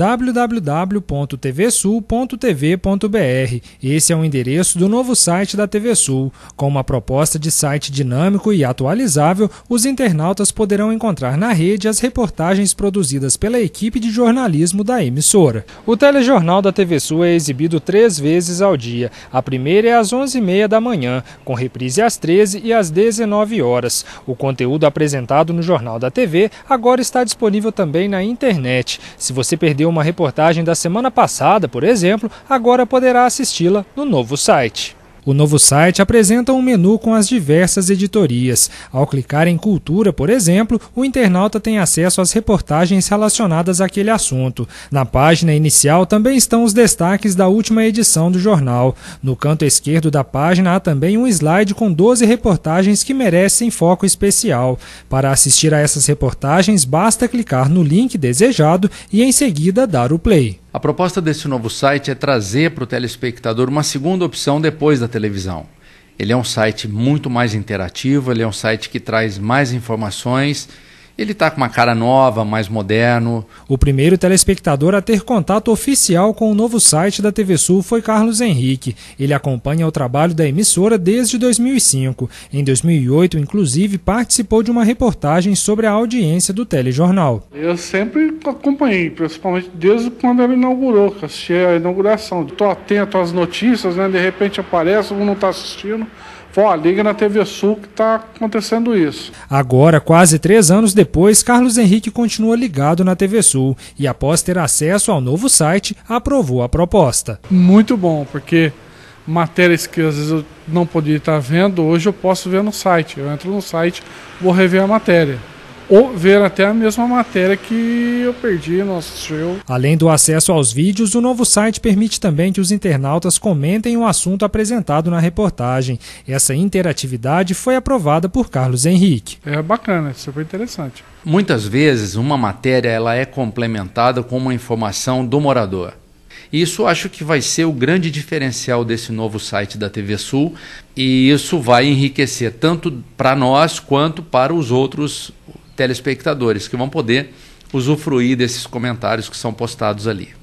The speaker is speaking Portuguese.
www.tvsul.tv.br. Esse é o endereço do novo site da TV Sul. Com uma proposta de site dinâmico e atualizável, os internautas poderão encontrar na rede as reportagens produzidas pela equipe de jornalismo da emissora. O telejornal da TV Sul é exibido três vezes ao dia. A primeira é às 11h30 da manhã, com reprise às 13 e às 19 horas. O conteúdo apresentado no Jornal da TV agora está disponível também na internet. Se você perdeu uma reportagem da semana passada, por exemplo, agora poderá assisti-la no novo site. O novo site apresenta um menu com as diversas editorias. Ao clicar em Cultura, por exemplo, o internauta tem acesso às reportagens relacionadas àquele assunto. Na página inicial também estão os destaques da última edição do jornal. No canto esquerdo da página há também um slide com 12 reportagens que merecem foco especial. Para assistir a essas reportagens, basta clicar no link desejado e em seguida dar o play. A proposta desse novo site é trazer para o telespectador uma segunda opção depois da televisão. Ele é um site muito mais interativo, ele é um site que traz mais informações ele está com uma cara nova, mais moderno. O primeiro telespectador a ter contato oficial com o novo site da TV Sul foi Carlos Henrique. Ele acompanha o trabalho da emissora desde 2005. Em 2008, inclusive, participou de uma reportagem sobre a audiência do telejornal. Eu sempre acompanhei, principalmente desde quando ela inaugurou, que assisti a inauguração. Estou atento às notícias, né? de repente aparece, um não está assistindo Pô, liga na TV Sul que está acontecendo isso. Agora, quase três anos depois, Carlos Henrique continua ligado na TV Sul e, após ter acesso ao novo site, aprovou a proposta. Muito bom, porque matérias que às vezes eu não podia estar vendo, hoje eu posso ver no site. Eu entro no site, vou rever a matéria ou ver até a mesma matéria que eu perdi, nosso show. Além do acesso aos vídeos, o novo site permite também que os internautas comentem o assunto apresentado na reportagem. Essa interatividade foi aprovada por Carlos Henrique. É bacana, super interessante. Muitas vezes uma matéria ela é complementada com uma informação do morador. Isso acho que vai ser o grande diferencial desse novo site da TV Sul e isso vai enriquecer tanto para nós quanto para os outros telespectadores que vão poder usufruir desses comentários que são postados ali.